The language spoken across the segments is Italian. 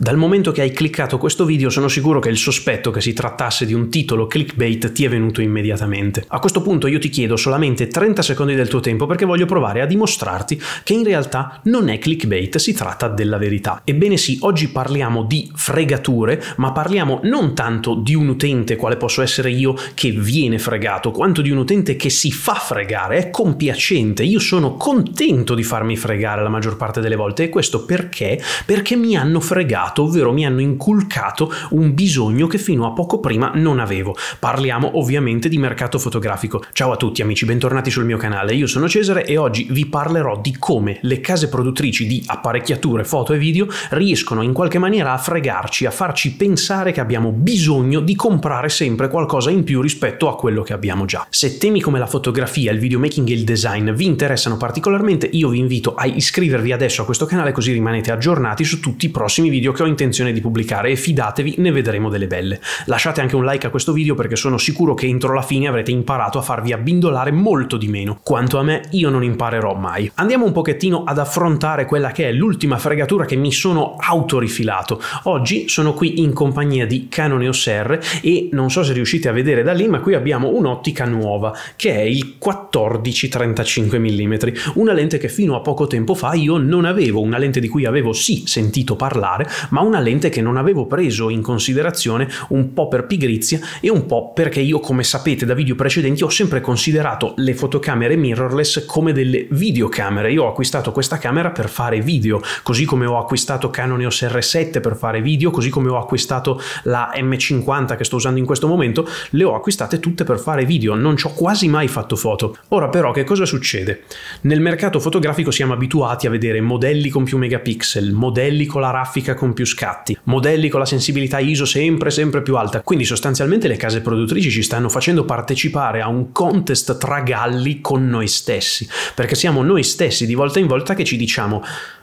Dal momento che hai cliccato questo video sono sicuro che il sospetto che si trattasse di un titolo clickbait ti è venuto immediatamente. A questo punto io ti chiedo solamente 30 secondi del tuo tempo perché voglio provare a dimostrarti che in realtà non è clickbait, si tratta della verità. Ebbene sì, oggi parliamo di fregature, ma parliamo non tanto di un utente quale posso essere io che viene fregato, quanto di un utente che si fa fregare, è compiacente, io sono contento di farmi fregare la maggior parte delle volte e questo perché? Perché mi hanno fregato dato, ovvero mi hanno inculcato un bisogno che fino a poco prima non avevo. Parliamo ovviamente di mercato fotografico. Ciao a tutti amici, bentornati sul mio canale, io sono Cesare e oggi vi parlerò di come le case produttrici di apparecchiature foto e video riescono in qualche maniera a fregarci, a farci pensare che abbiamo bisogno di comprare sempre qualcosa in più rispetto a quello che abbiamo già. Se temi come la fotografia, il videomaking e il design vi interessano particolarmente, io vi invito a iscrivervi adesso a questo canale così rimanete aggiornati su tutti i prossimi video video che ho intenzione di pubblicare e fidatevi, ne vedremo delle belle. Lasciate anche un like a questo video perché sono sicuro che entro la fine avrete imparato a farvi abbindolare molto di meno. Quanto a me, io non imparerò mai. Andiamo un pochettino ad affrontare quella che è l'ultima fregatura che mi sono autorifilato. Oggi sono qui in compagnia di Canon EOS R e non so se riuscite a vedere da lì, ma qui abbiamo un'ottica nuova che è il 14-35 mm, una lente che fino a poco tempo fa io non avevo, una lente di cui avevo sì sentito parlare, ma una lente che non avevo preso in considerazione un po' per pigrizia e un po' perché io, come sapete da video precedenti, ho sempre considerato le fotocamere mirrorless come delle videocamere. Io ho acquistato questa camera per fare video, così come ho acquistato Canon EOS R7 per fare video, così come ho acquistato la M50 che sto usando in questo momento, le ho acquistate tutte per fare video, non ci ho quasi mai fatto foto. Ora però che cosa succede? Nel mercato fotografico siamo abituati a vedere modelli con più megapixel, modelli con la raffica con con più scatti, modelli con la sensibilità ISO sempre sempre più alta. Quindi sostanzialmente le case produttrici ci stanno facendo partecipare a un contest tra galli con noi stessi, perché siamo noi stessi di volta in volta che ci diciamo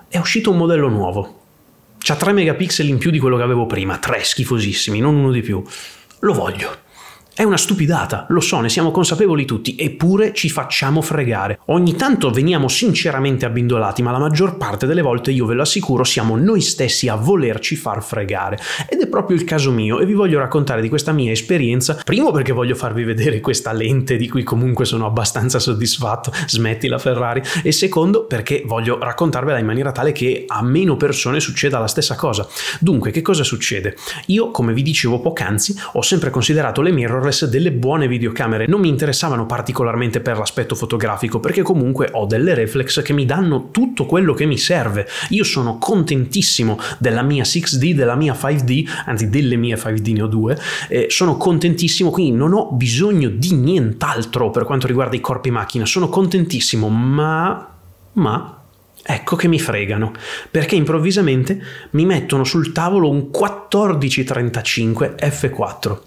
è uscito un modello nuovo. C'ha 3 megapixel in più di quello che avevo prima, 3 schifosissimi, non uno di più. Lo voglio. È una stupidata, lo so, ne siamo consapevoli tutti, eppure ci facciamo fregare. Ogni tanto veniamo sinceramente abbindolati, ma la maggior parte delle volte, io ve lo assicuro, siamo noi stessi a volerci far fregare. Ed è proprio il caso mio e vi voglio raccontare di questa mia esperienza, primo perché voglio farvi vedere questa lente di cui comunque sono abbastanza soddisfatto, smettila Ferrari, e secondo perché voglio raccontarvela in maniera tale che a meno persone succeda la stessa cosa. Dunque, che cosa succede? Io, come vi dicevo poc'anzi, ho sempre considerato le mirror mirrorless delle buone videocamere non mi interessavano particolarmente per l'aspetto fotografico perché comunque ho delle reflex che mi danno tutto quello che mi serve. Io sono contentissimo della mia 6D, della mia 5D, anzi delle mie 5D ne ho due, eh, sono contentissimo, quindi non ho bisogno di nient'altro per quanto riguarda i corpi macchina, sono contentissimo, ma... ma... Ecco che mi fregano, perché improvvisamente mi mettono sul tavolo un 1435 F4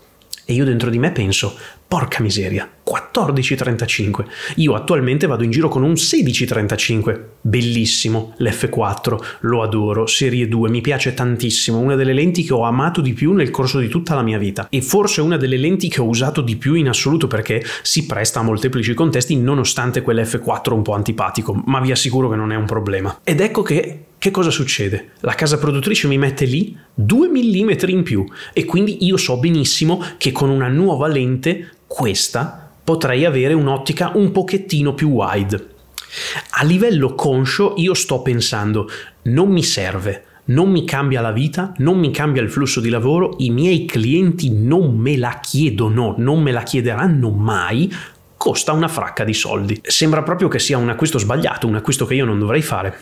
e io dentro di me penso, porca miseria, 14.35. Io attualmente vado in giro con un 16.35. Bellissimo, l'F4, lo adoro, serie 2, mi piace tantissimo, una delle lenti che ho amato di più nel corso di tutta la mia vita e forse una delle lenti che ho usato di più in assoluto perché si presta a molteplici contesti nonostante quell'F4 un po' antipatico, ma vi assicuro che non è un problema. Ed ecco che che cosa succede? La casa produttrice mi mette lì 2 mm in più e quindi io so benissimo che con una nuova lente, questa, potrei avere un'ottica un pochettino più wide. A livello conscio io sto pensando, non mi serve, non mi cambia la vita, non mi cambia il flusso di lavoro, i miei clienti non me la chiedono, non me la chiederanno mai, costa una fracca di soldi. Sembra proprio che sia un acquisto sbagliato, un acquisto che io non dovrei fare.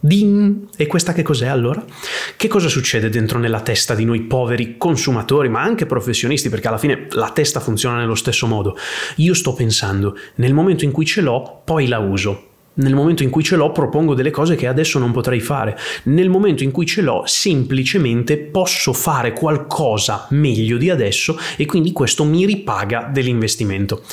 Din! E questa che cos'è allora? Che cosa succede dentro nella testa di noi poveri consumatori, ma anche professionisti, perché alla fine la testa funziona nello stesso modo. Io sto pensando, nel momento in cui ce l'ho, poi la uso. Nel momento in cui ce l'ho propongo delle cose che adesso non potrei fare. Nel momento in cui ce l'ho semplicemente posso fare qualcosa meglio di adesso e quindi questo mi ripaga dell'investimento.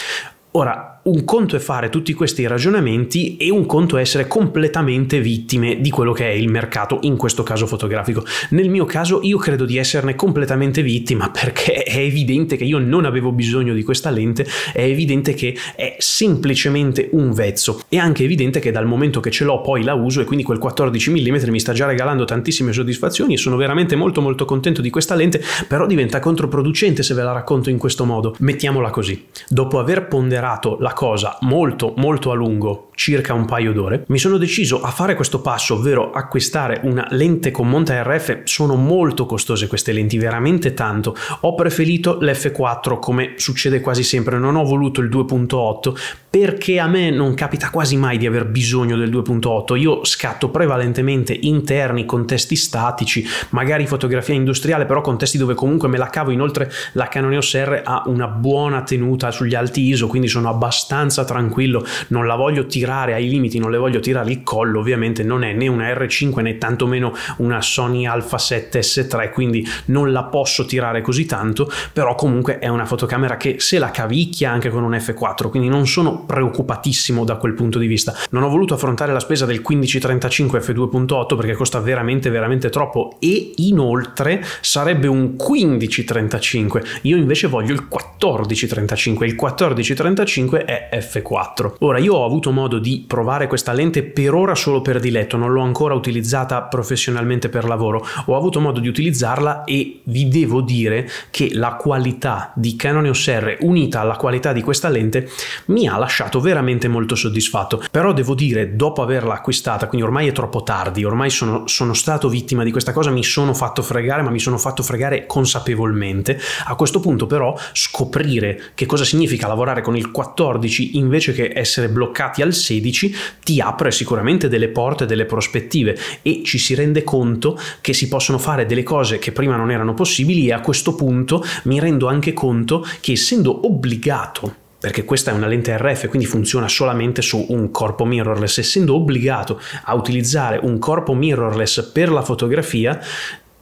Ora, un conto è fare tutti questi ragionamenti e un conto è essere completamente vittime di quello che è il mercato, in questo caso fotografico. Nel mio caso io credo di esserne completamente vittima perché è evidente che io non avevo bisogno di questa lente, è evidente che è semplicemente un vezzo, è anche evidente che dal momento che ce l'ho poi la uso e quindi quel 14 mm mi sta già regalando tantissime soddisfazioni e sono veramente molto molto contento di questa lente, però diventa controproducente se ve la racconto in questo modo. Mettiamola così, dopo aver ponderato la cosa molto molto a lungo circa un paio d'ore, mi sono deciso a fare questo passo, ovvero acquistare una lente con monta RF. Sono molto costose queste lenti, veramente tanto. Ho preferito l'F4 come succede quasi sempre, non ho voluto il 2.8 perché a me non capita quasi mai di aver bisogno del 2.8. Io scatto prevalentemente interni, contesti statici, magari fotografia industriale, però contesti dove comunque me la cavo. Inoltre la Canon EOS R ha una buona tenuta sugli alti ISO, quindi sono abbastanza tranquillo, non la voglio tirare tirare ai limiti, non le voglio tirare il collo, ovviamente non è né una R5 né tantomeno una Sony Alpha 7S3, quindi non la posso tirare così tanto, però comunque è una fotocamera che se la cavicchia anche con un F4, quindi non sono preoccupatissimo da quel punto di vista. Non ho voluto affrontare la spesa del 1535 F2.8 perché costa veramente veramente troppo e inoltre sarebbe un 1535. Io invece voglio il 1435, il 1435 è F4. Ora io ho avuto modo modo di provare questa lente per ora solo per diletto, non l'ho ancora utilizzata professionalmente per lavoro, ho avuto modo di utilizzarla e vi devo dire che la qualità di Canon EOS R unita alla qualità di questa lente mi ha lasciato veramente molto soddisfatto, però devo dire dopo averla acquistata, quindi ormai è troppo tardi, ormai sono, sono stato vittima di questa cosa, mi sono fatto fregare, ma mi sono fatto fregare consapevolmente, a questo punto però scoprire che cosa significa lavorare con il 14 invece che essere bloccati al 6 2016 ti apre sicuramente delle porte, delle prospettive e ci si rende conto che si possono fare delle cose che prima non erano possibili e a questo punto mi rendo anche conto che essendo obbligato perché questa è una lente RF, quindi funziona solamente su un corpo mirrorless. Essendo obbligato a utilizzare un corpo mirrorless per la fotografia,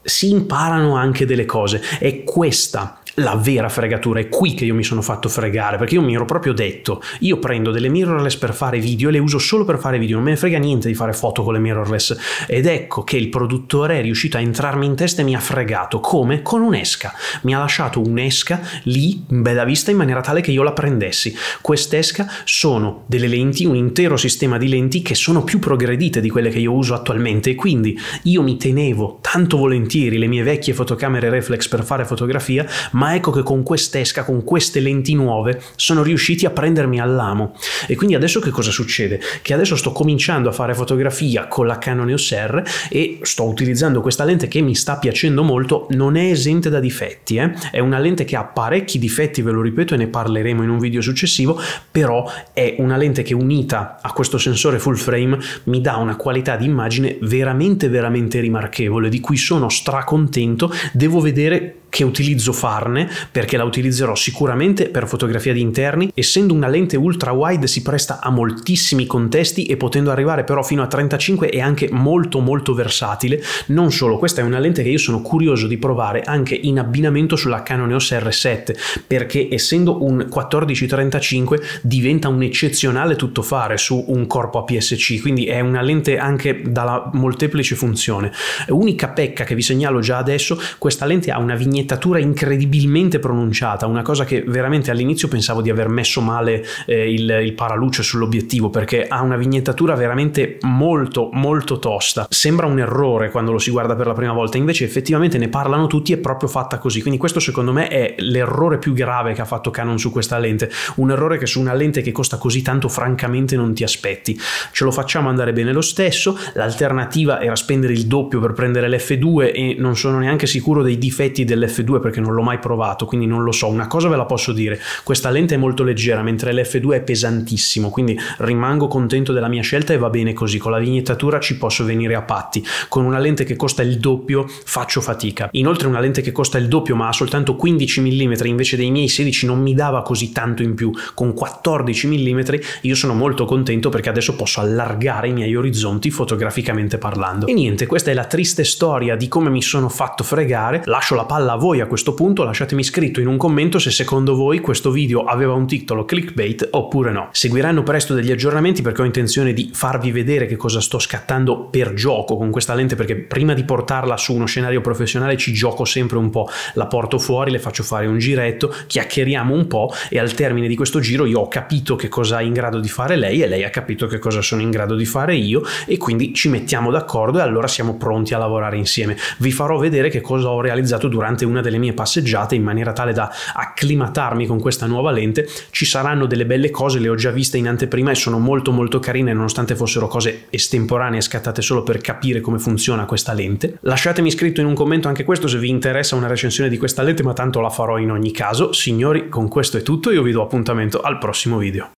si imparano anche delle cose. È questa la vera fregatura è qui che io mi sono fatto fregare, perché io mi ero proprio detto, io prendo delle mirrorless per fare video e le uso solo per fare video, non me ne frega niente di fare foto con le mirrorless. Ed ecco che il produttore è riuscito a entrarmi in testa e mi ha fregato, come? Con un'esca. Mi ha lasciato un'esca lì, in bella vista, in maniera tale che io la prendessi. Quest'esca sono delle lenti, un intero sistema di lenti che sono più progredite di quelle che io uso attualmente e quindi io mi tenevo tanto volentieri le mie vecchie fotocamere reflex per fare fotografia, ma ma ecco che con quest'esca, con queste lenti nuove, sono riusciti a prendermi all'amo. E quindi adesso che cosa succede? Che adesso sto cominciando a fare fotografia con la Canon EOS R e sto utilizzando questa lente che mi sta piacendo molto, non è esente da difetti, eh? è una lente che ha parecchi difetti, ve lo ripeto e ne parleremo in un video successivo, però è una lente che unita a questo sensore full frame mi dà una qualità di immagine veramente veramente rimarchevole, di cui sono stracontento, devo vedere che utilizzo farne perché la utilizzerò sicuramente per fotografia di interni, essendo una lente ultra wide si presta a moltissimi contesti e potendo arrivare però fino a 35 è anche molto molto versatile, non solo, questa è una lente che io sono curioso di provare anche in abbinamento sulla Canon EOS R7 perché essendo un 14-35 diventa un eccezionale tuttofare su un corpo APS-C, quindi è una lente anche dalla molteplice funzione. Unica pecca che vi segnalo già adesso, questa lente ha una vignetta schianettatura incredibilmente pronunciata, una cosa che veramente all'inizio pensavo di aver messo male eh, il, il, paraluce sull'obiettivo perché ha una vignettatura veramente molto molto tosta. Sembra un errore quando lo si guarda per la prima volta, invece effettivamente ne parlano tutti e proprio fatta così. Quindi questo secondo me è l'errore più grave che ha fatto Canon su questa lente, un errore che su una lente che costa così tanto francamente non ti aspetti. Ce lo facciamo andare bene lo stesso, l'alternativa era spendere il doppio per prendere l'F2 e non sono neanche sicuro dei difetti dell'F2 l'F2 perché non l'ho mai provato, quindi non lo so. Una cosa ve la posso dire, questa lente è molto leggera, mentre l'F2 è pesantissimo, quindi rimango contento della mia scelta e va bene così, con la vignettatura ci posso venire a patti. Con una lente che costa il doppio faccio fatica. Inoltre una lente che costa il doppio ma ha soltanto 15 mm invece dei miei 16 non mi dava così tanto in più. Con 14 mm io sono molto contento perché adesso posso allargare i miei orizzonti fotograficamente parlando. E niente, questa è la triste storia di come mi sono fatto fregare, lascio la palla a voi voi a questo punto lasciatemi scritto in un commento se secondo voi questo video aveva un titolo clickbait oppure no. Seguiranno presto degli aggiornamenti perché ho intenzione di farvi vedere che cosa sto scattando per gioco con questa lente perché prima di portarla su uno scenario professionale ci gioco sempre un po', la porto fuori, le faccio fare un giretto, chiacchieriamo un po' e al termine di questo giro io ho capito che cosa è in grado di fare lei e lei ha capito che cosa sono in grado di fare io e quindi ci mettiamo d'accordo e allora siamo pronti a lavorare insieme. Vi farò vedere che cosa ho realizzato durante un una delle mie passeggiate in maniera tale da acclimatarmi con questa nuova lente. Ci saranno delle belle cose, le ho già viste in anteprima e sono molto molto carine nonostante fossero cose estemporanee scattate solo per capire come funziona questa lente. Lasciatemi scritto in un commento anche questo se vi interessa una recensione di questa lente ma tanto la farò in ogni caso. Signori con questo è tutto, io vi do appuntamento al prossimo video.